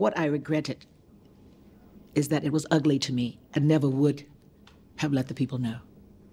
What I regretted is that it was ugly to me and never would have let the people know.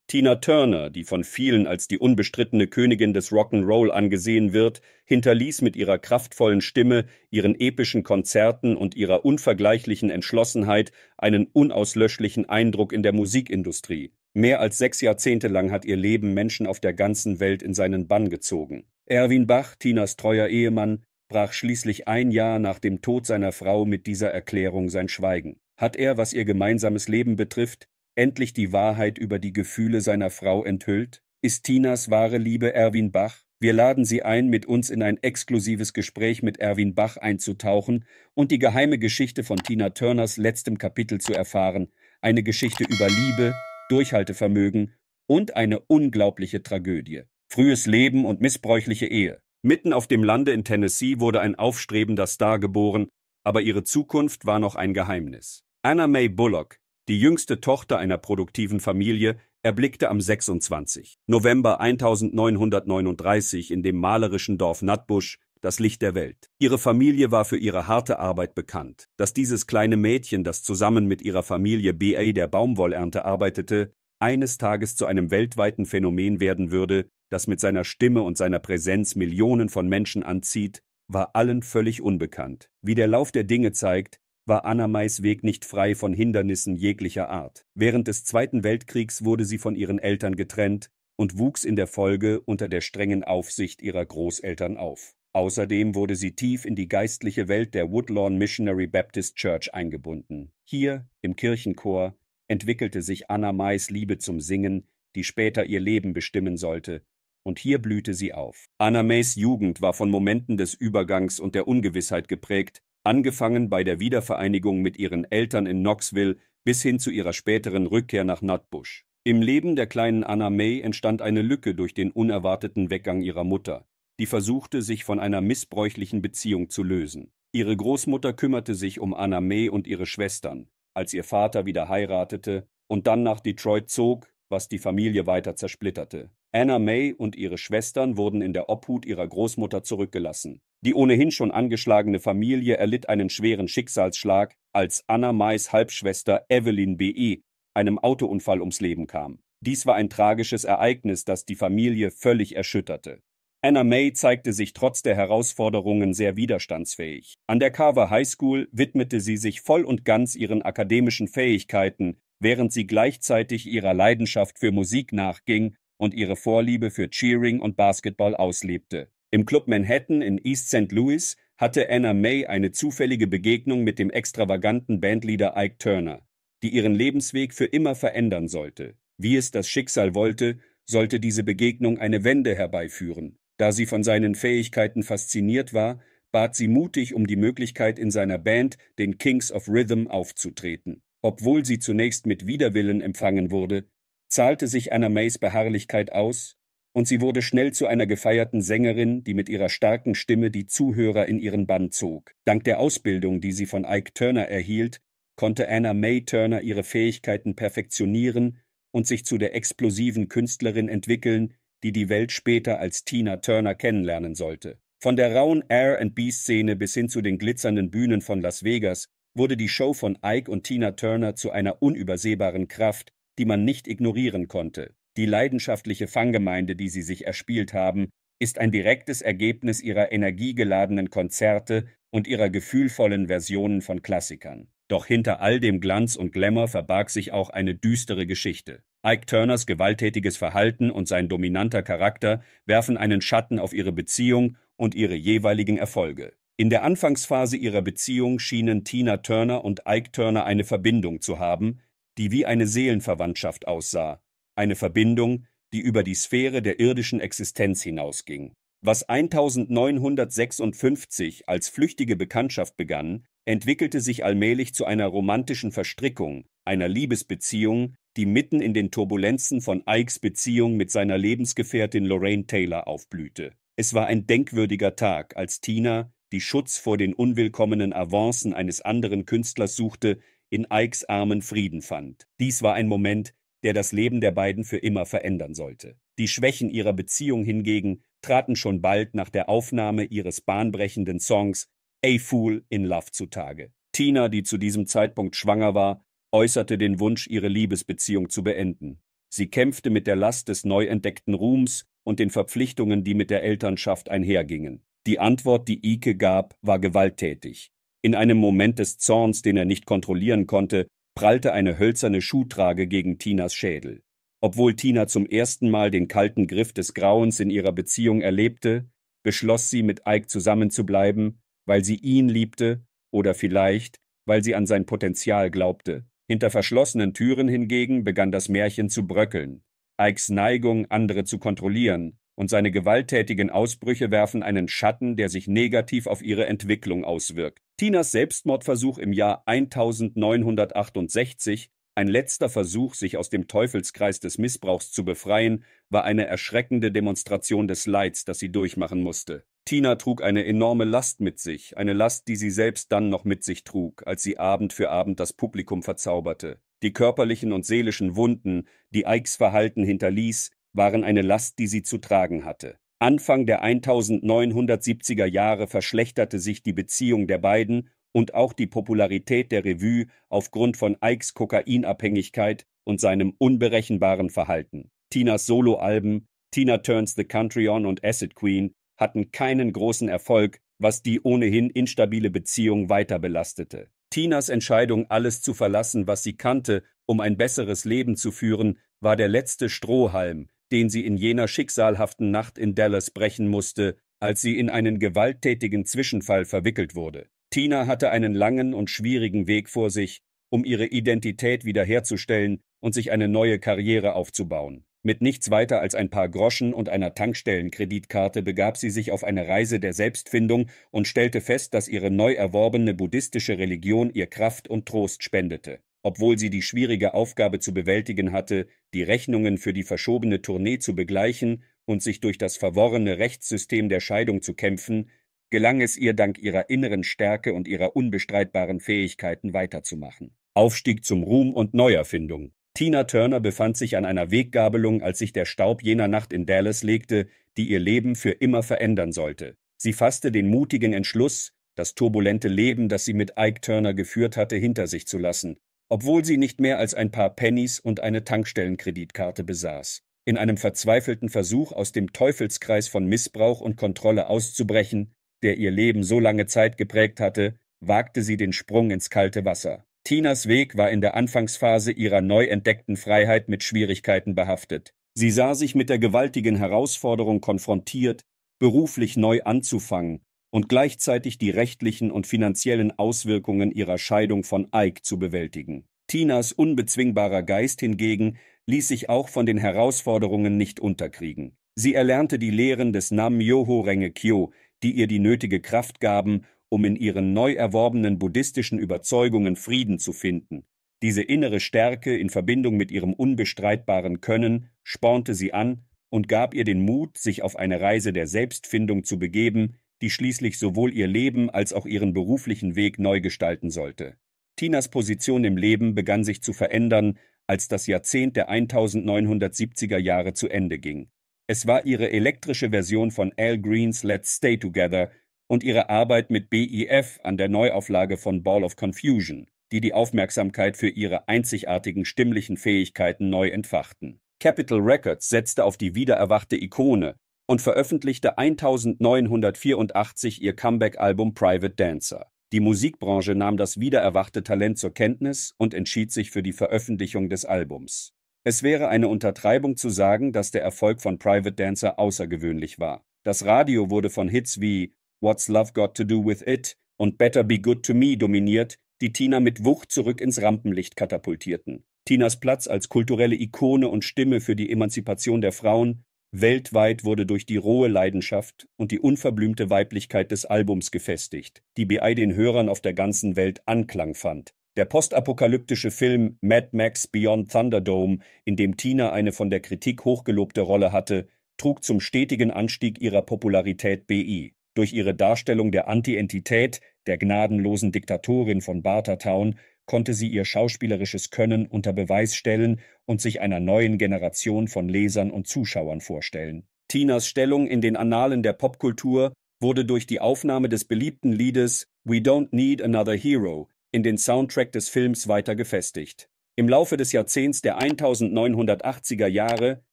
Tina Turner, die von vielen als die unbestrittene Königin des Rock'n'Roll angesehen wird, hinterließ mit ihrer kraftvollen Stimme, ihren epischen Konzerten und ihrer unvergleichlichen Entschlossenheit einen unauslöschlichen Eindruck in der Musikindustrie. Mehr als sechs Jahrzehnte lang hat ihr Leben Menschen auf der ganzen Welt in seinen Bann gezogen. Erwin Bach, Tinas treuer Ehemann, brach schließlich ein Jahr nach dem Tod seiner Frau mit dieser Erklärung sein Schweigen. Hat er, was ihr gemeinsames Leben betrifft, endlich die Wahrheit über die Gefühle seiner Frau enthüllt? Ist Tinas wahre Liebe Erwin Bach? Wir laden Sie ein, mit uns in ein exklusives Gespräch mit Erwin Bach einzutauchen und die geheime Geschichte von Tina Turners letztem Kapitel zu erfahren. Eine Geschichte über Liebe, Durchhaltevermögen und eine unglaubliche Tragödie. Frühes Leben und missbräuchliche Ehe. Mitten auf dem Lande in Tennessee wurde ein aufstrebender Star geboren, aber ihre Zukunft war noch ein Geheimnis. Anna May Bullock, die jüngste Tochter einer produktiven Familie, erblickte am 26. November 1939 in dem malerischen Dorf Nutbush das Licht der Welt. Ihre Familie war für ihre harte Arbeit bekannt. Dass dieses kleine Mädchen, das zusammen mit ihrer Familie B.A. der Baumwollernte arbeitete, eines Tages zu einem weltweiten Phänomen werden würde, das mit seiner Stimme und seiner Präsenz Millionen von Menschen anzieht, war allen völlig unbekannt. Wie der Lauf der Dinge zeigt, war Anna Mais Weg nicht frei von Hindernissen jeglicher Art. Während des Zweiten Weltkriegs wurde sie von ihren Eltern getrennt und wuchs in der Folge unter der strengen Aufsicht ihrer Großeltern auf. Außerdem wurde sie tief in die geistliche Welt der Woodlawn Missionary Baptist Church eingebunden. Hier, im Kirchenchor, entwickelte sich Anna Mais Liebe zum Singen, die später ihr Leben bestimmen sollte und hier blühte sie auf. Anna Mays Jugend war von Momenten des Übergangs und der Ungewissheit geprägt, angefangen bei der Wiedervereinigung mit ihren Eltern in Knoxville bis hin zu ihrer späteren Rückkehr nach Nutbush. Im Leben der kleinen Anna May entstand eine Lücke durch den unerwarteten Weggang ihrer Mutter, die versuchte, sich von einer missbräuchlichen Beziehung zu lösen. Ihre Großmutter kümmerte sich um Anna May und ihre Schwestern, als ihr Vater wieder heiratete und dann nach Detroit zog, was die Familie weiter zersplitterte. Anna May und ihre Schwestern wurden in der Obhut ihrer Großmutter zurückgelassen. Die ohnehin schon angeschlagene Familie erlitt einen schweren Schicksalsschlag, als Anna Mays Halbschwester Evelyn B.E. einem Autounfall ums Leben kam. Dies war ein tragisches Ereignis, das die Familie völlig erschütterte. Anna May zeigte sich trotz der Herausforderungen sehr widerstandsfähig. An der Carver High School widmete sie sich voll und ganz ihren akademischen Fähigkeiten, während sie gleichzeitig ihrer Leidenschaft für Musik nachging und ihre Vorliebe für Cheering und Basketball auslebte. Im Club Manhattan in East St. Louis hatte Anna May eine zufällige Begegnung mit dem extravaganten Bandleader Ike Turner, die ihren Lebensweg für immer verändern sollte. Wie es das Schicksal wollte, sollte diese Begegnung eine Wende herbeiführen. Da sie von seinen Fähigkeiten fasziniert war, bat sie mutig um die Möglichkeit, in seiner Band, den Kings of Rhythm, aufzutreten. Obwohl sie zunächst mit Widerwillen empfangen wurde, zahlte sich Anna Mays Beharrlichkeit aus und sie wurde schnell zu einer gefeierten Sängerin, die mit ihrer starken Stimme die Zuhörer in ihren Bann zog. Dank der Ausbildung, die sie von Ike Turner erhielt, konnte Anna May Turner ihre Fähigkeiten perfektionieren und sich zu der explosiven Künstlerin entwickeln, die die Welt später als Tina Turner kennenlernen sollte. Von der rauen air R&B-Szene bis hin zu den glitzernden Bühnen von Las Vegas wurde die Show von Ike und Tina Turner zu einer unübersehbaren Kraft, die man nicht ignorieren konnte. Die leidenschaftliche Fanggemeinde, die sie sich erspielt haben, ist ein direktes Ergebnis ihrer energiegeladenen Konzerte und ihrer gefühlvollen Versionen von Klassikern. Doch hinter all dem Glanz und Glamour verbarg sich auch eine düstere Geschichte. Ike Turners gewalttätiges Verhalten und sein dominanter Charakter werfen einen Schatten auf ihre Beziehung und ihre jeweiligen Erfolge. In der Anfangsphase ihrer Beziehung schienen Tina Turner und Ike Turner eine Verbindung zu haben, die wie eine Seelenverwandtschaft aussah, eine Verbindung, die über die Sphäre der irdischen Existenz hinausging. Was 1956 als flüchtige Bekanntschaft begann, entwickelte sich allmählich zu einer romantischen Verstrickung, einer Liebesbeziehung, die mitten in den Turbulenzen von Ikes Beziehung mit seiner Lebensgefährtin Lorraine Taylor aufblühte. Es war ein denkwürdiger Tag, als Tina, die Schutz vor den unwillkommenen Avancen eines anderen Künstlers suchte, in Ikes Armen Frieden fand. Dies war ein Moment, der das Leben der beiden für immer verändern sollte. Die Schwächen ihrer Beziehung hingegen traten schon bald nach der Aufnahme ihres bahnbrechenden Songs A Fool in Love zutage. Tina, die zu diesem Zeitpunkt schwanger war, äußerte den Wunsch, ihre Liebesbeziehung zu beenden. Sie kämpfte mit der Last des neu entdeckten Ruhms und den Verpflichtungen, die mit der Elternschaft einhergingen. Die Antwort, die Ike gab, war gewalttätig. In einem Moment des Zorns, den er nicht kontrollieren konnte, prallte eine hölzerne Schuhtrage gegen Tinas Schädel. Obwohl Tina zum ersten Mal den kalten Griff des Grauens in ihrer Beziehung erlebte, beschloss sie, mit Ike zusammenzubleiben, weil sie ihn liebte oder vielleicht, weil sie an sein Potenzial glaubte. Hinter verschlossenen Türen hingegen begann das Märchen zu bröckeln. Ikes Neigung, andere zu kontrollieren, und seine gewalttätigen Ausbrüche werfen einen Schatten, der sich negativ auf ihre Entwicklung auswirkt. Tinas Selbstmordversuch im Jahr 1968, ein letzter Versuch, sich aus dem Teufelskreis des Missbrauchs zu befreien, war eine erschreckende Demonstration des Leids, das sie durchmachen musste. Tina trug eine enorme Last mit sich, eine Last, die sie selbst dann noch mit sich trug, als sie Abend für Abend das Publikum verzauberte. Die körperlichen und seelischen Wunden, die Ikes Verhalten hinterließ, waren eine Last, die sie zu tragen hatte. Anfang der 1970er Jahre verschlechterte sich die Beziehung der beiden und auch die Popularität der Revue aufgrund von Ikes Kokainabhängigkeit und seinem unberechenbaren Verhalten. Tinas Soloalben Tina Turns the Country On und Acid Queen hatten keinen großen Erfolg, was die ohnehin instabile Beziehung weiter belastete. Tinas Entscheidung, alles zu verlassen, was sie kannte, um ein besseres Leben zu führen, war der letzte Strohhalm, den sie in jener schicksalhaften Nacht in Dallas brechen musste, als sie in einen gewalttätigen Zwischenfall verwickelt wurde. Tina hatte einen langen und schwierigen Weg vor sich, um ihre Identität wiederherzustellen und sich eine neue Karriere aufzubauen. Mit nichts weiter als ein paar Groschen und einer Tankstellenkreditkarte begab sie sich auf eine Reise der Selbstfindung und stellte fest, dass ihre neu erworbene buddhistische Religion ihr Kraft und Trost spendete obwohl sie die schwierige Aufgabe zu bewältigen hatte, die Rechnungen für die verschobene Tournee zu begleichen und sich durch das verworrene Rechtssystem der Scheidung zu kämpfen, gelang es ihr dank ihrer inneren Stärke und ihrer unbestreitbaren Fähigkeiten weiterzumachen. Aufstieg zum Ruhm und Neuerfindung. Tina Turner befand sich an einer Weggabelung, als sich der Staub jener Nacht in Dallas legte, die ihr Leben für immer verändern sollte. Sie fasste den mutigen Entschluss, das turbulente Leben, das sie mit Ike Turner geführt hatte, hinter sich zu lassen obwohl sie nicht mehr als ein paar Pennies und eine Tankstellenkreditkarte besaß. In einem verzweifelten Versuch, aus dem Teufelskreis von Missbrauch und Kontrolle auszubrechen, der ihr Leben so lange Zeit geprägt hatte, wagte sie den Sprung ins kalte Wasser. Tinas Weg war in der Anfangsphase ihrer neu entdeckten Freiheit mit Schwierigkeiten behaftet. Sie sah sich mit der gewaltigen Herausforderung konfrontiert, beruflich neu anzufangen und gleichzeitig die rechtlichen und finanziellen Auswirkungen ihrer Scheidung von Ike zu bewältigen. Tinas unbezwingbarer Geist hingegen ließ sich auch von den Herausforderungen nicht unterkriegen. Sie erlernte die Lehren des Nam Yoho Renge Kyo, die ihr die nötige Kraft gaben, um in ihren neu erworbenen buddhistischen Überzeugungen Frieden zu finden. Diese innere Stärke in Verbindung mit ihrem unbestreitbaren Können spornte sie an und gab ihr den Mut, sich auf eine Reise der Selbstfindung zu begeben, die schließlich sowohl ihr Leben als auch ihren beruflichen Weg neu gestalten sollte. Tinas Position im Leben begann sich zu verändern, als das Jahrzehnt der 1970er Jahre zu Ende ging. Es war ihre elektrische Version von Al Greens Let's Stay Together und ihre Arbeit mit BIF e an der Neuauflage von Ball of Confusion, die die Aufmerksamkeit für ihre einzigartigen stimmlichen Fähigkeiten neu entfachten. Capitol Records setzte auf die wiedererwachte Ikone und veröffentlichte 1984 ihr Comeback-Album Private Dancer. Die Musikbranche nahm das wiedererwachte Talent zur Kenntnis und entschied sich für die Veröffentlichung des Albums. Es wäre eine Untertreibung zu sagen, dass der Erfolg von Private Dancer außergewöhnlich war. Das Radio wurde von Hits wie What's Love Got to Do with It und Better Be Good to Me dominiert, die Tina mit Wucht zurück ins Rampenlicht katapultierten. Tinas Platz als kulturelle Ikone und Stimme für die Emanzipation der Frauen Weltweit wurde durch die rohe Leidenschaft und die unverblümte Weiblichkeit des Albums gefestigt, die BI den Hörern auf der ganzen Welt Anklang fand. Der postapokalyptische Film Mad Max Beyond Thunderdome, in dem Tina eine von der Kritik hochgelobte Rolle hatte, trug zum stetigen Anstieg ihrer Popularität BI. Durch ihre Darstellung der Anti-Entität, der gnadenlosen Diktatorin von Bartertown, konnte sie ihr schauspielerisches Können unter Beweis stellen und sich einer neuen Generation von Lesern und Zuschauern vorstellen. Tinas Stellung in den Annalen der Popkultur wurde durch die Aufnahme des beliebten Liedes We Don't Need Another Hero in den Soundtrack des Films weiter gefestigt. Im Laufe des Jahrzehnts der 1980er Jahre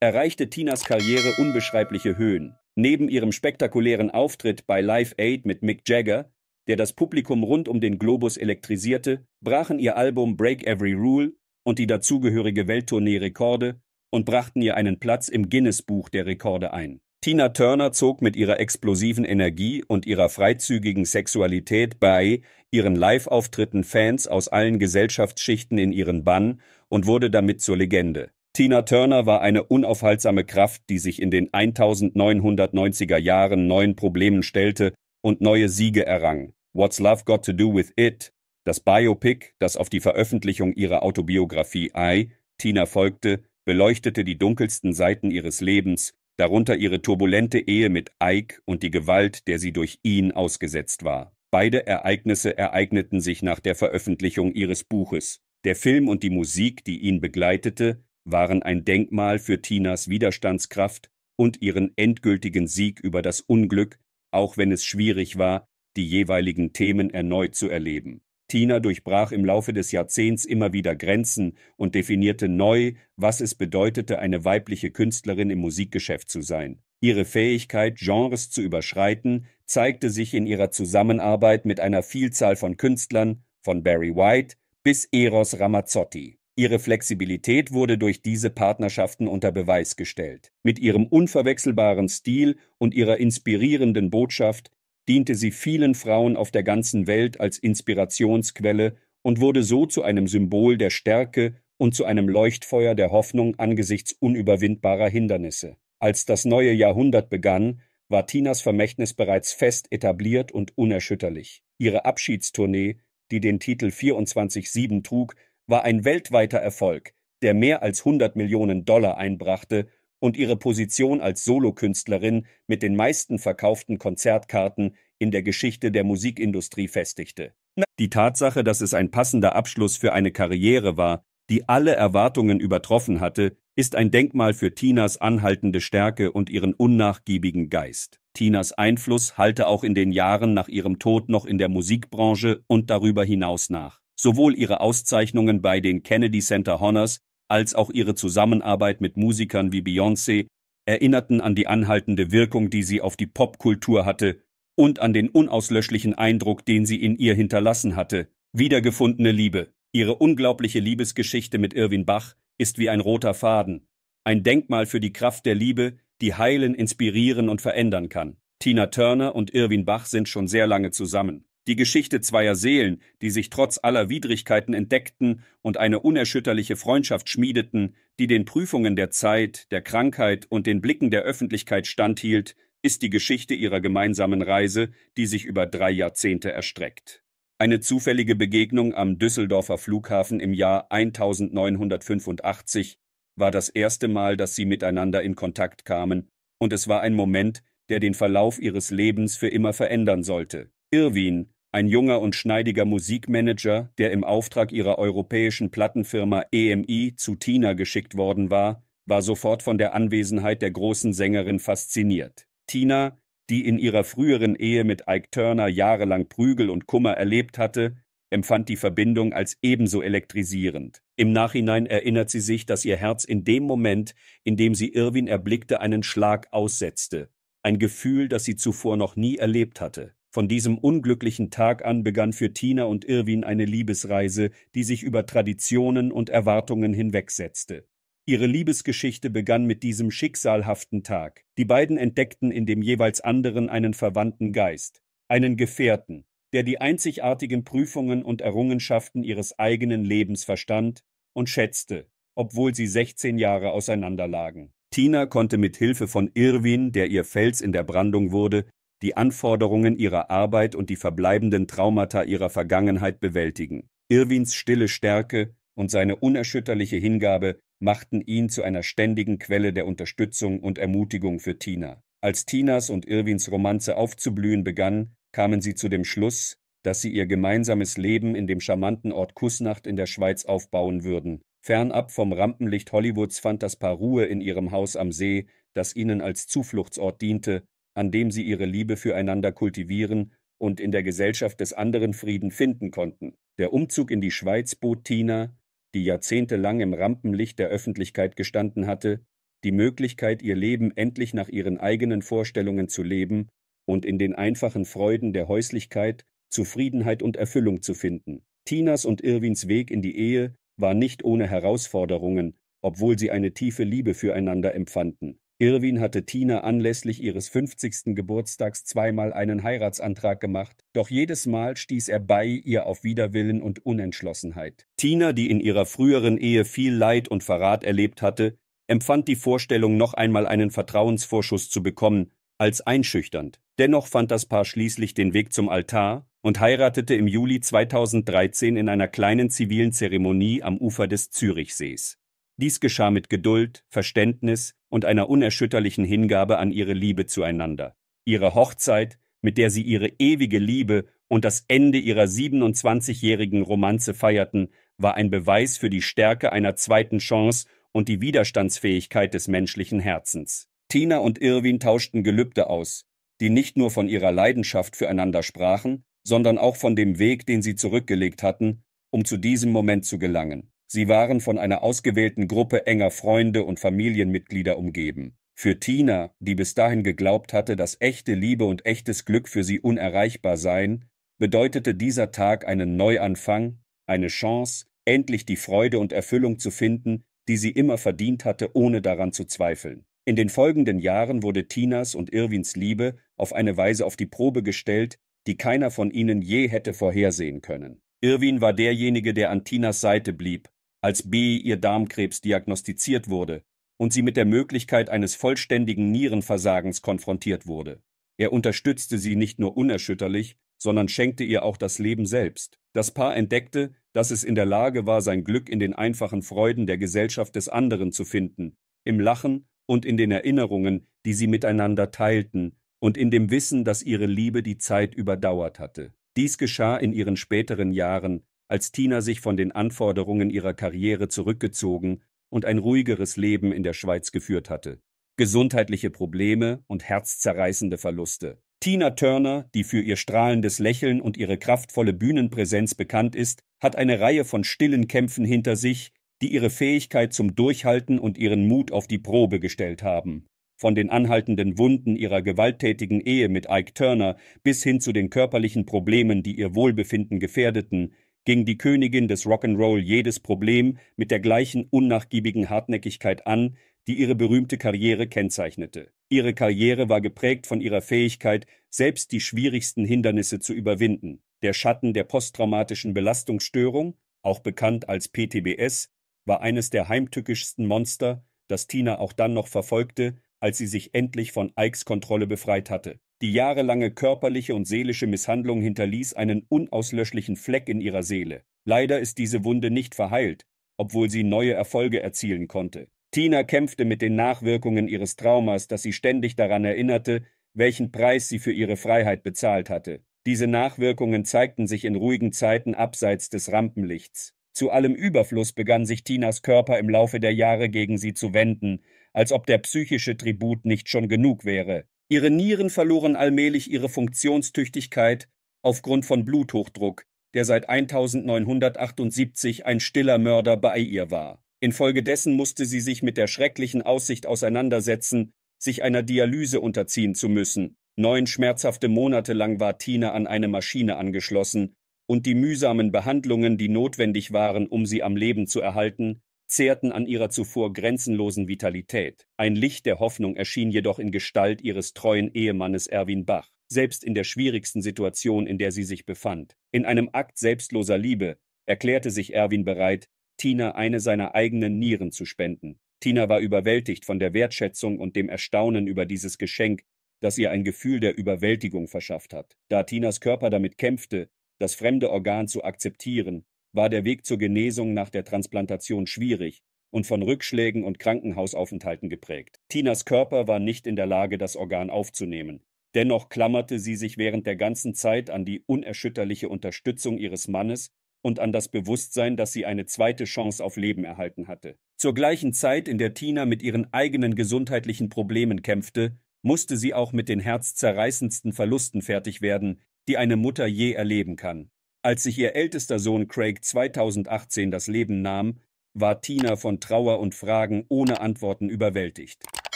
erreichte Tinas Karriere unbeschreibliche Höhen. Neben ihrem spektakulären Auftritt bei Live Aid mit Mick Jagger der das Publikum rund um den Globus elektrisierte, brachen ihr Album Break Every Rule und die dazugehörige Welttournee Rekorde und brachten ihr einen Platz im Guinness-Buch der Rekorde ein. Tina Turner zog mit ihrer explosiven Energie und ihrer freizügigen Sexualität bei ihren Live-Auftritten Fans aus allen Gesellschaftsschichten in ihren Bann und wurde damit zur Legende. Tina Turner war eine unaufhaltsame Kraft, die sich in den 1990er Jahren neuen Problemen stellte und neue Siege errang. What's Love Got to Do with It? Das Biopic, das auf die Veröffentlichung ihrer Autobiografie I, Tina folgte, beleuchtete die dunkelsten Seiten ihres Lebens, darunter ihre turbulente Ehe mit Ike und die Gewalt, der sie durch ihn ausgesetzt war. Beide Ereignisse ereigneten sich nach der Veröffentlichung ihres Buches. Der Film und die Musik, die ihn begleitete, waren ein Denkmal für Tinas Widerstandskraft und ihren endgültigen Sieg über das Unglück, auch wenn es schwierig war, die jeweiligen Themen erneut zu erleben. Tina durchbrach im Laufe des Jahrzehnts immer wieder Grenzen und definierte neu, was es bedeutete, eine weibliche Künstlerin im Musikgeschäft zu sein. Ihre Fähigkeit, Genres zu überschreiten, zeigte sich in ihrer Zusammenarbeit mit einer Vielzahl von Künstlern, von Barry White bis Eros Ramazzotti. Ihre Flexibilität wurde durch diese Partnerschaften unter Beweis gestellt. Mit ihrem unverwechselbaren Stil und ihrer inspirierenden Botschaft diente sie vielen Frauen auf der ganzen Welt als Inspirationsquelle und wurde so zu einem Symbol der Stärke und zu einem Leuchtfeuer der Hoffnung angesichts unüberwindbarer Hindernisse. Als das neue Jahrhundert begann, war Tinas Vermächtnis bereits fest etabliert und unerschütterlich. Ihre Abschiedstournee, die den Titel 24-7 trug, war ein weltweiter Erfolg, der mehr als 100 Millionen Dollar einbrachte und ihre Position als Solokünstlerin mit den meisten verkauften Konzertkarten in der Geschichte der Musikindustrie festigte. Die Tatsache, dass es ein passender Abschluss für eine Karriere war, die alle Erwartungen übertroffen hatte, ist ein Denkmal für Tinas anhaltende Stärke und ihren unnachgiebigen Geist. Tinas Einfluss halte auch in den Jahren nach ihrem Tod noch in der Musikbranche und darüber hinaus nach sowohl ihre Auszeichnungen bei den Kennedy Center Honors als auch ihre Zusammenarbeit mit Musikern wie Beyoncé erinnerten an die anhaltende Wirkung, die sie auf die Popkultur hatte und an den unauslöschlichen Eindruck, den sie in ihr hinterlassen hatte. Wiedergefundene Liebe. Ihre unglaubliche Liebesgeschichte mit Irwin Bach ist wie ein roter Faden, ein Denkmal für die Kraft der Liebe, die heilen, inspirieren und verändern kann. Tina Turner und Irwin Bach sind schon sehr lange zusammen die Geschichte zweier Seelen, die sich trotz aller Widrigkeiten entdeckten und eine unerschütterliche Freundschaft schmiedeten, die den Prüfungen der Zeit, der Krankheit und den Blicken der Öffentlichkeit standhielt, ist die Geschichte ihrer gemeinsamen Reise, die sich über drei Jahrzehnte erstreckt. Eine zufällige Begegnung am Düsseldorfer Flughafen im Jahr 1985 war das erste Mal, dass sie miteinander in Kontakt kamen, und es war ein Moment, der den Verlauf ihres Lebens für immer verändern sollte. Irwin, ein junger und schneidiger Musikmanager, der im Auftrag ihrer europäischen Plattenfirma EMI zu Tina geschickt worden war, war sofort von der Anwesenheit der großen Sängerin fasziniert. Tina, die in ihrer früheren Ehe mit Ike Turner jahrelang Prügel und Kummer erlebt hatte, empfand die Verbindung als ebenso elektrisierend. Im Nachhinein erinnert sie sich, dass ihr Herz in dem Moment, in dem sie Irwin erblickte, einen Schlag aussetzte, ein Gefühl, das sie zuvor noch nie erlebt hatte. Von diesem unglücklichen Tag an begann für Tina und Irwin eine Liebesreise, die sich über Traditionen und Erwartungen hinwegsetzte. Ihre Liebesgeschichte begann mit diesem schicksalhaften Tag. Die beiden entdeckten in dem jeweils anderen einen verwandten Geist, einen Gefährten, der die einzigartigen Prüfungen und Errungenschaften ihres eigenen Lebens verstand und schätzte, obwohl sie 16 Jahre auseinanderlagen. Tina konnte mit Hilfe von Irwin, der ihr Fels in der Brandung wurde, die Anforderungen ihrer Arbeit und die verbleibenden Traumata ihrer Vergangenheit bewältigen. Irwins stille Stärke und seine unerschütterliche Hingabe machten ihn zu einer ständigen Quelle der Unterstützung und Ermutigung für Tina. Als Tinas und Irwins Romanze aufzublühen begann, kamen sie zu dem Schluss, dass sie ihr gemeinsames Leben in dem charmanten Ort Kussnacht in der Schweiz aufbauen würden. Fernab vom Rampenlicht Hollywoods fand das Paar Ruhe in ihrem Haus am See, das ihnen als Zufluchtsort diente an dem sie ihre Liebe füreinander kultivieren und in der Gesellschaft des anderen Frieden finden konnten. Der Umzug in die Schweiz bot Tina, die jahrzehntelang im Rampenlicht der Öffentlichkeit gestanden hatte, die Möglichkeit, ihr Leben endlich nach ihren eigenen Vorstellungen zu leben und in den einfachen Freuden der Häuslichkeit Zufriedenheit und Erfüllung zu finden. Tinas und Irwins Weg in die Ehe war nicht ohne Herausforderungen, obwohl sie eine tiefe Liebe füreinander empfanden. Irwin hatte Tina anlässlich ihres 50. Geburtstags zweimal einen Heiratsantrag gemacht, doch jedes Mal stieß er bei ihr auf Widerwillen und Unentschlossenheit. Tina, die in ihrer früheren Ehe viel Leid und Verrat erlebt hatte, empfand die Vorstellung, noch einmal einen Vertrauensvorschuss zu bekommen, als einschüchternd. Dennoch fand das Paar schließlich den Weg zum Altar und heiratete im Juli 2013 in einer kleinen zivilen Zeremonie am Ufer des Zürichsees. Dies geschah mit Geduld, Verständnis und einer unerschütterlichen Hingabe an ihre Liebe zueinander. Ihre Hochzeit, mit der sie ihre ewige Liebe und das Ende ihrer 27-jährigen Romanze feierten, war ein Beweis für die Stärke einer zweiten Chance und die Widerstandsfähigkeit des menschlichen Herzens. Tina und Irwin tauschten Gelübde aus, die nicht nur von ihrer Leidenschaft füreinander sprachen, sondern auch von dem Weg, den sie zurückgelegt hatten, um zu diesem Moment zu gelangen. Sie waren von einer ausgewählten Gruppe enger Freunde und Familienmitglieder umgeben. Für Tina, die bis dahin geglaubt hatte, dass echte Liebe und echtes Glück für sie unerreichbar seien, bedeutete dieser Tag einen Neuanfang, eine Chance, endlich die Freude und Erfüllung zu finden, die sie immer verdient hatte, ohne daran zu zweifeln. In den folgenden Jahren wurde Tinas und Irwins Liebe auf eine Weise auf die Probe gestellt, die keiner von ihnen je hätte vorhersehen können. Irwin war derjenige, der an Tinas Seite blieb, als B ihr Darmkrebs diagnostiziert wurde und sie mit der Möglichkeit eines vollständigen Nierenversagens konfrontiert wurde. Er unterstützte sie nicht nur unerschütterlich, sondern schenkte ihr auch das Leben selbst. Das Paar entdeckte, dass es in der Lage war, sein Glück in den einfachen Freuden der Gesellschaft des anderen zu finden, im Lachen und in den Erinnerungen, die sie miteinander teilten, und in dem Wissen, dass ihre Liebe die Zeit überdauert hatte. Dies geschah in ihren späteren Jahren, als Tina sich von den Anforderungen ihrer Karriere zurückgezogen und ein ruhigeres Leben in der Schweiz geführt hatte. Gesundheitliche Probleme und herzzerreißende Verluste. Tina Turner, die für ihr strahlendes Lächeln und ihre kraftvolle Bühnenpräsenz bekannt ist, hat eine Reihe von stillen Kämpfen hinter sich, die ihre Fähigkeit zum Durchhalten und ihren Mut auf die Probe gestellt haben. Von den anhaltenden Wunden ihrer gewalttätigen Ehe mit Ike Turner bis hin zu den körperlichen Problemen, die ihr Wohlbefinden gefährdeten, ging die Königin des Rock'n'Roll jedes Problem mit der gleichen unnachgiebigen Hartnäckigkeit an, die ihre berühmte Karriere kennzeichnete. Ihre Karriere war geprägt von ihrer Fähigkeit, selbst die schwierigsten Hindernisse zu überwinden. Der Schatten der posttraumatischen Belastungsstörung, auch bekannt als PTBS, war eines der heimtückischsten Monster, das Tina auch dann noch verfolgte, als sie sich endlich von Ikes Kontrolle befreit hatte. Die jahrelange körperliche und seelische Misshandlung hinterließ einen unauslöschlichen Fleck in ihrer Seele. Leider ist diese Wunde nicht verheilt, obwohl sie neue Erfolge erzielen konnte. Tina kämpfte mit den Nachwirkungen ihres Traumas, das sie ständig daran erinnerte, welchen Preis sie für ihre Freiheit bezahlt hatte. Diese Nachwirkungen zeigten sich in ruhigen Zeiten abseits des Rampenlichts. Zu allem Überfluss begann sich Tinas Körper im Laufe der Jahre gegen sie zu wenden, als ob der psychische Tribut nicht schon genug wäre. Ihre Nieren verloren allmählich ihre Funktionstüchtigkeit aufgrund von Bluthochdruck, der seit 1978 ein stiller Mörder bei ihr war. Infolgedessen musste sie sich mit der schrecklichen Aussicht auseinandersetzen, sich einer Dialyse unterziehen zu müssen. Neun schmerzhafte Monate lang war Tina an eine Maschine angeschlossen, und die mühsamen Behandlungen, die notwendig waren, um sie am Leben zu erhalten, zehrten an ihrer zuvor grenzenlosen Vitalität. Ein Licht der Hoffnung erschien jedoch in Gestalt ihres treuen Ehemannes Erwin Bach, selbst in der schwierigsten Situation, in der sie sich befand. In einem Akt selbstloser Liebe erklärte sich Erwin bereit, Tina eine seiner eigenen Nieren zu spenden. Tina war überwältigt von der Wertschätzung und dem Erstaunen über dieses Geschenk, das ihr ein Gefühl der Überwältigung verschafft hat. Da Tinas Körper damit kämpfte, das fremde Organ zu akzeptieren, war der Weg zur Genesung nach der Transplantation schwierig und von Rückschlägen und Krankenhausaufenthalten geprägt. Tinas Körper war nicht in der Lage, das Organ aufzunehmen. Dennoch klammerte sie sich während der ganzen Zeit an die unerschütterliche Unterstützung ihres Mannes und an das Bewusstsein, dass sie eine zweite Chance auf Leben erhalten hatte. Zur gleichen Zeit, in der Tina mit ihren eigenen gesundheitlichen Problemen kämpfte, musste sie auch mit den herzzerreißendsten Verlusten fertig werden, die eine Mutter je erleben kann. Als sich ihr ältester Sohn Craig 2018 das Leben nahm, war Tina von Trauer und Fragen ohne Antworten überwältigt.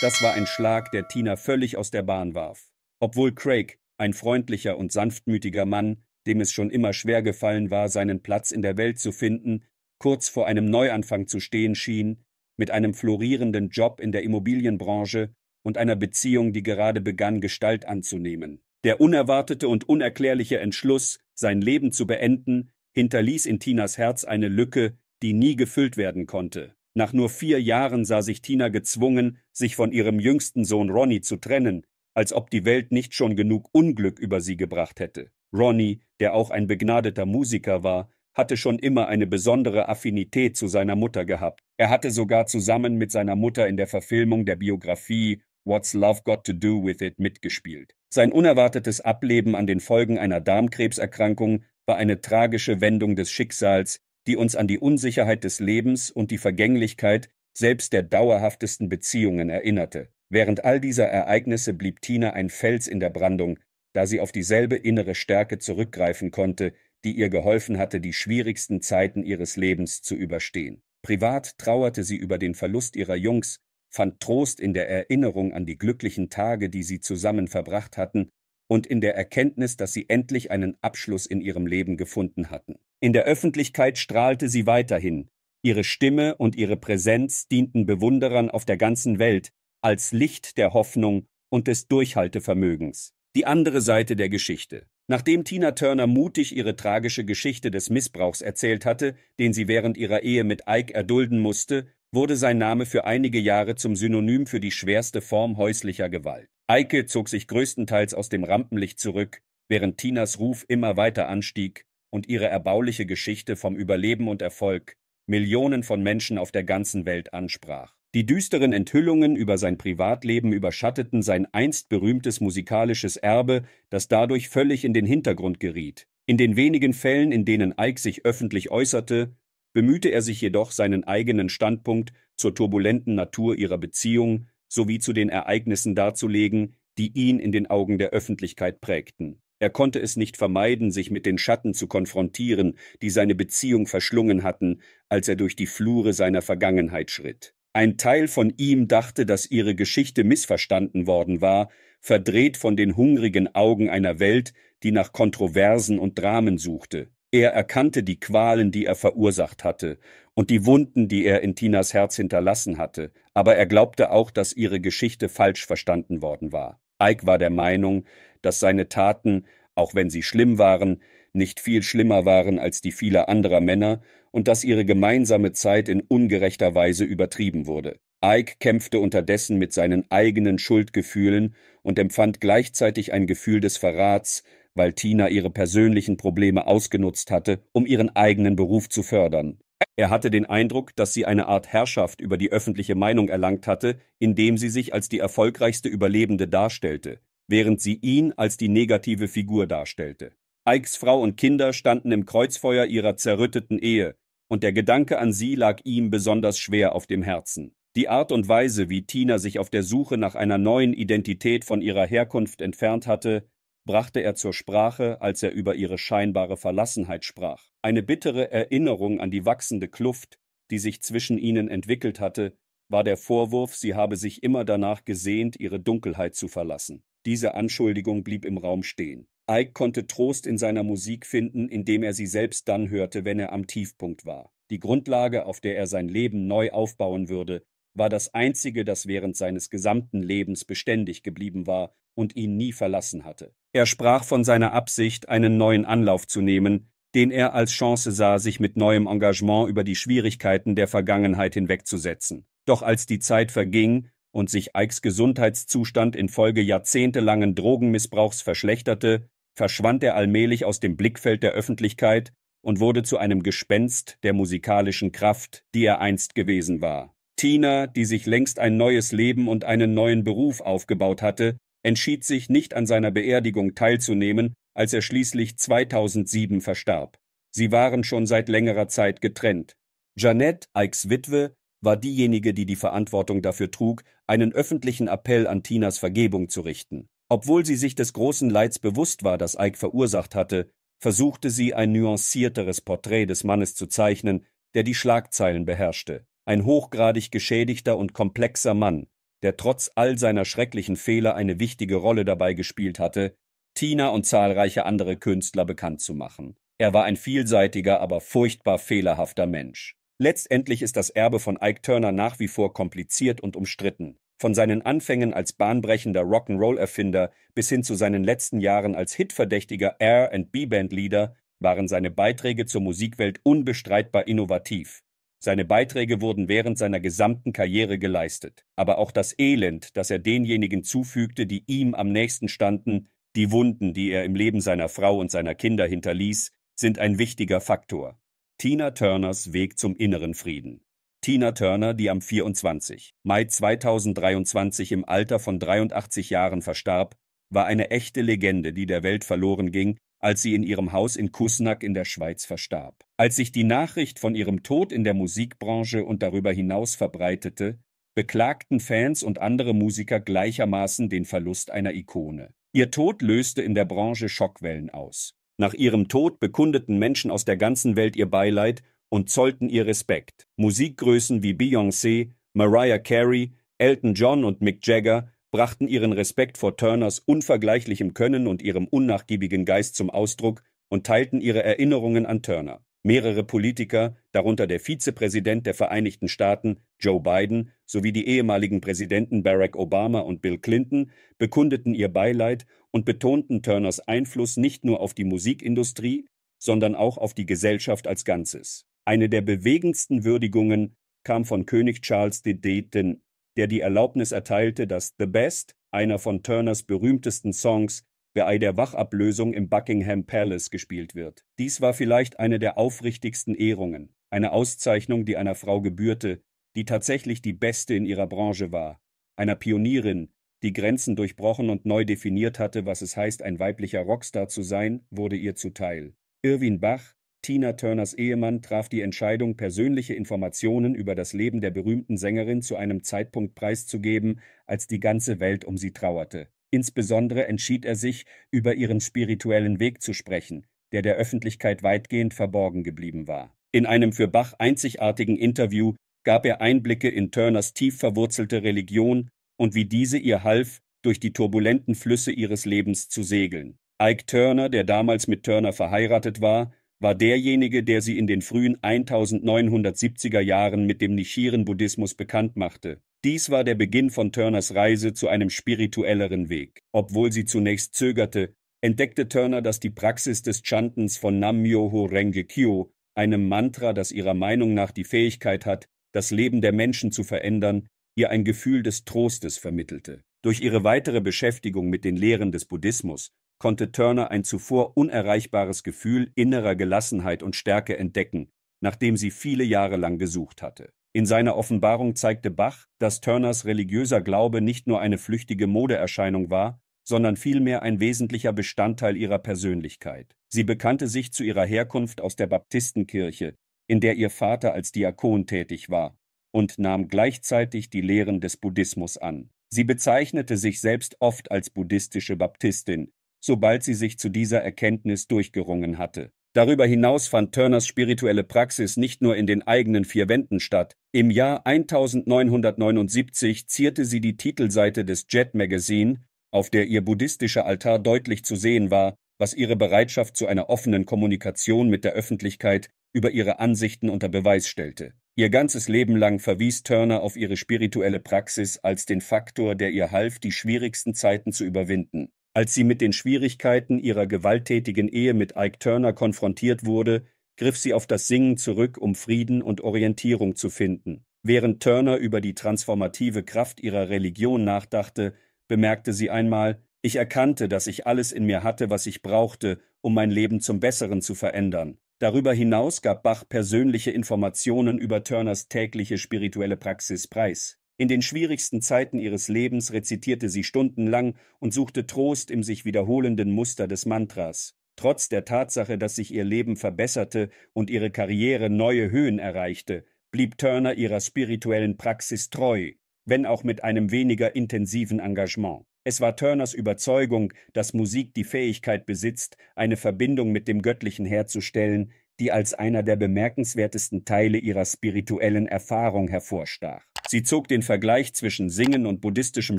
Das war ein Schlag, der Tina völlig aus der Bahn warf. Obwohl Craig, ein freundlicher und sanftmütiger Mann, dem es schon immer schwer gefallen war, seinen Platz in der Welt zu finden, kurz vor einem Neuanfang zu stehen schien, mit einem florierenden Job in der Immobilienbranche und einer Beziehung, die gerade begann, Gestalt anzunehmen. Der unerwartete und unerklärliche Entschluss, sein Leben zu beenden, hinterließ in Tinas Herz eine Lücke, die nie gefüllt werden konnte. Nach nur vier Jahren sah sich Tina gezwungen, sich von ihrem jüngsten Sohn Ronnie zu trennen, als ob die Welt nicht schon genug Unglück über sie gebracht hätte. Ronnie, der auch ein begnadeter Musiker war, hatte schon immer eine besondere Affinität zu seiner Mutter gehabt. Er hatte sogar zusammen mit seiner Mutter in der Verfilmung der Biografie What's Love Got to Do with It mitgespielt. Sein unerwartetes Ableben an den Folgen einer Darmkrebserkrankung war eine tragische Wendung des Schicksals, die uns an die Unsicherheit des Lebens und die Vergänglichkeit selbst der dauerhaftesten Beziehungen erinnerte. Während all dieser Ereignisse blieb Tina ein Fels in der Brandung, da sie auf dieselbe innere Stärke zurückgreifen konnte, die ihr geholfen hatte, die schwierigsten Zeiten ihres Lebens zu überstehen. Privat trauerte sie über den Verlust ihrer Jungs, fand Trost in der Erinnerung an die glücklichen Tage, die sie zusammen verbracht hatten, und in der Erkenntnis, dass sie endlich einen Abschluss in ihrem Leben gefunden hatten. In der Öffentlichkeit strahlte sie weiterhin. Ihre Stimme und ihre Präsenz dienten Bewunderern auf der ganzen Welt als Licht der Hoffnung und des Durchhaltevermögens. Die andere Seite der Geschichte. Nachdem Tina Turner mutig ihre tragische Geschichte des Missbrauchs erzählt hatte, den sie während ihrer Ehe mit Ike erdulden musste, wurde sein Name für einige Jahre zum Synonym für die schwerste Form häuslicher Gewalt. Eike zog sich größtenteils aus dem Rampenlicht zurück, während Tinas Ruf immer weiter anstieg und ihre erbauliche Geschichte vom Überleben und Erfolg Millionen von Menschen auf der ganzen Welt ansprach. Die düsteren Enthüllungen über sein Privatleben überschatteten sein einst berühmtes musikalisches Erbe, das dadurch völlig in den Hintergrund geriet. In den wenigen Fällen, in denen Eick sich öffentlich äußerte, bemühte er sich jedoch, seinen eigenen Standpunkt zur turbulenten Natur ihrer Beziehung sowie zu den Ereignissen darzulegen, die ihn in den Augen der Öffentlichkeit prägten. Er konnte es nicht vermeiden, sich mit den Schatten zu konfrontieren, die seine Beziehung verschlungen hatten, als er durch die Flure seiner Vergangenheit schritt. Ein Teil von ihm dachte, dass ihre Geschichte missverstanden worden war, verdreht von den hungrigen Augen einer Welt, die nach Kontroversen und Dramen suchte. Er erkannte die Qualen, die er verursacht hatte, und die Wunden, die er in Tinas Herz hinterlassen hatte, aber er glaubte auch, dass ihre Geschichte falsch verstanden worden war. Ike war der Meinung, dass seine Taten, auch wenn sie schlimm waren, nicht viel schlimmer waren als die vieler anderer Männer und dass ihre gemeinsame Zeit in ungerechter Weise übertrieben wurde. Ike kämpfte unterdessen mit seinen eigenen Schuldgefühlen und empfand gleichzeitig ein Gefühl des Verrats, weil Tina ihre persönlichen Probleme ausgenutzt hatte, um ihren eigenen Beruf zu fördern. Er hatte den Eindruck, dass sie eine Art Herrschaft über die öffentliche Meinung erlangt hatte, indem sie sich als die erfolgreichste Überlebende darstellte, während sie ihn als die negative Figur darstellte. Ikes Frau und Kinder standen im Kreuzfeuer ihrer zerrütteten Ehe, und der Gedanke an sie lag ihm besonders schwer auf dem Herzen. Die Art und Weise, wie Tina sich auf der Suche nach einer neuen Identität von ihrer Herkunft entfernt hatte, brachte er zur Sprache, als er über ihre scheinbare Verlassenheit sprach. Eine bittere Erinnerung an die wachsende Kluft, die sich zwischen ihnen entwickelt hatte, war der Vorwurf, sie habe sich immer danach gesehnt, ihre Dunkelheit zu verlassen. Diese Anschuldigung blieb im Raum stehen. Ike konnte Trost in seiner Musik finden, indem er sie selbst dann hörte, wenn er am Tiefpunkt war. Die Grundlage, auf der er sein Leben neu aufbauen würde, war das einzige, das während seines gesamten Lebens beständig geblieben war und ihn nie verlassen hatte. Er sprach von seiner Absicht, einen neuen Anlauf zu nehmen, den er als Chance sah, sich mit neuem Engagement über die Schwierigkeiten der Vergangenheit hinwegzusetzen. Doch als die Zeit verging und sich Ikes Gesundheitszustand infolge jahrzehntelangen Drogenmissbrauchs verschlechterte, verschwand er allmählich aus dem Blickfeld der Öffentlichkeit und wurde zu einem Gespenst der musikalischen Kraft, die er einst gewesen war. Tina, die sich längst ein neues Leben und einen neuen Beruf aufgebaut hatte, entschied sich, nicht an seiner Beerdigung teilzunehmen, als er schließlich 2007 verstarb. Sie waren schon seit längerer Zeit getrennt. Jeanette, Ikes Witwe, war diejenige, die die Verantwortung dafür trug, einen öffentlichen Appell an Tinas Vergebung zu richten. Obwohl sie sich des großen Leids bewusst war, das Ike verursacht hatte, versuchte sie ein nuancierteres Porträt des Mannes zu zeichnen, der die Schlagzeilen beherrschte ein hochgradig geschädigter und komplexer Mann, der trotz all seiner schrecklichen Fehler eine wichtige Rolle dabei gespielt hatte, Tina und zahlreiche andere Künstler bekannt zu machen. Er war ein vielseitiger, aber furchtbar fehlerhafter Mensch. Letztendlich ist das Erbe von Ike Turner nach wie vor kompliziert und umstritten. Von seinen Anfängen als bahnbrechender Rock'n'Roll-Erfinder bis hin zu seinen letzten Jahren als hitverdächtiger rb leader waren seine Beiträge zur Musikwelt unbestreitbar innovativ. Seine Beiträge wurden während seiner gesamten Karriere geleistet. Aber auch das Elend, das er denjenigen zufügte, die ihm am nächsten standen, die Wunden, die er im Leben seiner Frau und seiner Kinder hinterließ, sind ein wichtiger Faktor. Tina Turners Weg zum inneren Frieden. Tina Turner, die am 24. Mai 2023 im Alter von 83 Jahren verstarb, war eine echte Legende, die der Welt verloren ging, als sie in ihrem Haus in Kusnack in der Schweiz verstarb. Als sich die Nachricht von ihrem Tod in der Musikbranche und darüber hinaus verbreitete, beklagten Fans und andere Musiker gleichermaßen den Verlust einer Ikone. Ihr Tod löste in der Branche Schockwellen aus. Nach ihrem Tod bekundeten Menschen aus der ganzen Welt ihr Beileid und zollten ihr Respekt. Musikgrößen wie Beyoncé, Mariah Carey, Elton John und Mick Jagger brachten ihren Respekt vor Turners unvergleichlichem Können und ihrem unnachgiebigen Geist zum Ausdruck und teilten ihre Erinnerungen an Turner. Mehrere Politiker, darunter der Vizepräsident der Vereinigten Staaten Joe Biden sowie die ehemaligen Präsidenten Barack Obama und Bill Clinton, bekundeten ihr Beileid und betonten Turners Einfluss nicht nur auf die Musikindustrie, sondern auch auf die Gesellschaft als Ganzes. Eine der bewegendsten Würdigungen kam von König Charles III der die Erlaubnis erteilte, dass The Best, einer von Turners berühmtesten Songs, bei der Wachablösung im Buckingham Palace gespielt wird. Dies war vielleicht eine der aufrichtigsten Ehrungen, eine Auszeichnung, die einer Frau gebührte, die tatsächlich die beste in ihrer Branche war, einer Pionierin, die Grenzen durchbrochen und neu definiert hatte, was es heißt, ein weiblicher Rockstar zu sein, wurde ihr zuteil. Irwin Bach, Tina Turners Ehemann traf die Entscheidung, persönliche Informationen über das Leben der berühmten Sängerin zu einem Zeitpunkt preiszugeben, als die ganze Welt um sie trauerte. Insbesondere entschied er sich, über ihren spirituellen Weg zu sprechen, der der Öffentlichkeit weitgehend verborgen geblieben war. In einem für Bach einzigartigen Interview gab er Einblicke in Turners tief verwurzelte Religion und wie diese ihr half, durch die turbulenten Flüsse ihres Lebens zu segeln. Ike Turner, der damals mit Turner verheiratet war, war derjenige, der sie in den frühen 1970er Jahren mit dem Nichiren-Buddhismus bekannt machte. Dies war der Beginn von Turners Reise zu einem spirituelleren Weg. Obwohl sie zunächst zögerte, entdeckte Turner, dass die Praxis des Chantens von Nam-myoho Renge Kyo, einem Mantra, das ihrer Meinung nach die Fähigkeit hat, das Leben der Menschen zu verändern, ihr ein Gefühl des Trostes vermittelte. Durch ihre weitere Beschäftigung mit den Lehren des Buddhismus konnte Turner ein zuvor unerreichbares Gefühl innerer Gelassenheit und Stärke entdecken, nachdem sie viele Jahre lang gesucht hatte. In seiner Offenbarung zeigte Bach, dass Turners religiöser Glaube nicht nur eine flüchtige Modeerscheinung war, sondern vielmehr ein wesentlicher Bestandteil ihrer Persönlichkeit. Sie bekannte sich zu ihrer Herkunft aus der Baptistenkirche, in der ihr Vater als Diakon tätig war, und nahm gleichzeitig die Lehren des Buddhismus an. Sie bezeichnete sich selbst oft als buddhistische Baptistin, sobald sie sich zu dieser Erkenntnis durchgerungen hatte. Darüber hinaus fand Turners spirituelle Praxis nicht nur in den eigenen vier Wänden statt. Im Jahr 1979 zierte sie die Titelseite des Jet Magazine, auf der ihr buddhistischer Altar deutlich zu sehen war, was ihre Bereitschaft zu einer offenen Kommunikation mit der Öffentlichkeit über ihre Ansichten unter Beweis stellte. Ihr ganzes Leben lang verwies Turner auf ihre spirituelle Praxis als den Faktor, der ihr half, die schwierigsten Zeiten zu überwinden. Als sie mit den Schwierigkeiten ihrer gewalttätigen Ehe mit Ike Turner konfrontiert wurde, griff sie auf das Singen zurück, um Frieden und Orientierung zu finden. Während Turner über die transformative Kraft ihrer Religion nachdachte, bemerkte sie einmal, ich erkannte, dass ich alles in mir hatte, was ich brauchte, um mein Leben zum Besseren zu verändern. Darüber hinaus gab Bach persönliche Informationen über Turners tägliche spirituelle Praxis preis. In den schwierigsten Zeiten ihres Lebens rezitierte sie stundenlang und suchte Trost im sich wiederholenden Muster des Mantras. Trotz der Tatsache, dass sich ihr Leben verbesserte und ihre Karriere neue Höhen erreichte, blieb Turner ihrer spirituellen Praxis treu, wenn auch mit einem weniger intensiven Engagement. Es war Turners Überzeugung, dass Musik die Fähigkeit besitzt, eine Verbindung mit dem Göttlichen herzustellen, die als einer der bemerkenswertesten Teile ihrer spirituellen Erfahrung hervorstach. Sie zog den Vergleich zwischen Singen und buddhistischem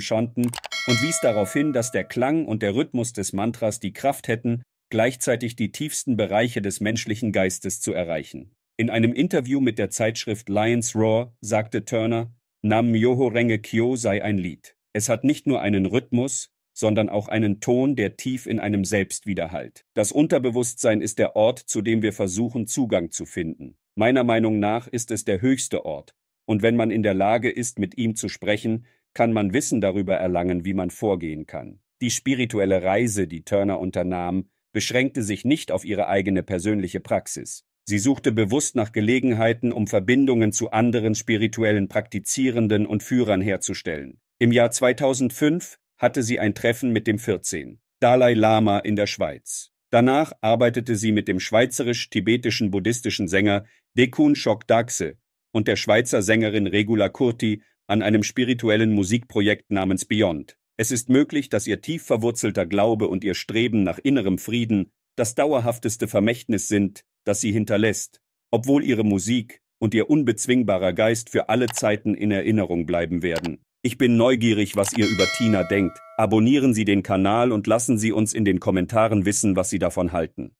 Schonten und wies darauf hin, dass der Klang und der Rhythmus des Mantras die Kraft hätten, gleichzeitig die tiefsten Bereiche des menschlichen Geistes zu erreichen. In einem Interview mit der Zeitschrift Lions Roar sagte Turner, Nam Yoho Renge Kyo sei ein Lied. Es hat nicht nur einen Rhythmus, sondern auch einen Ton, der tief in einem selbst widerhallt. Das Unterbewusstsein ist der Ort, zu dem wir versuchen, Zugang zu finden. Meiner Meinung nach ist es der höchste Ort, und wenn man in der Lage ist, mit ihm zu sprechen, kann man Wissen darüber erlangen, wie man vorgehen kann. Die spirituelle Reise, die Turner unternahm, beschränkte sich nicht auf ihre eigene persönliche Praxis. Sie suchte bewusst nach Gelegenheiten, um Verbindungen zu anderen spirituellen Praktizierenden und Führern herzustellen. Im Jahr 2005 hatte sie ein Treffen mit dem 14. Dalai Lama in der Schweiz. Danach arbeitete sie mit dem schweizerisch-tibetischen buddhistischen Sänger Dekun Shok Shokdakse und der Schweizer Sängerin Regula Kurti an einem spirituellen Musikprojekt namens Beyond. Es ist möglich, dass ihr tief verwurzelter Glaube und ihr Streben nach innerem Frieden das dauerhafteste Vermächtnis sind, das sie hinterlässt, obwohl ihre Musik und ihr unbezwingbarer Geist für alle Zeiten in Erinnerung bleiben werden. Ich bin neugierig, was ihr über Tina denkt. Abonnieren Sie den Kanal und lassen Sie uns in den Kommentaren wissen, was Sie davon halten.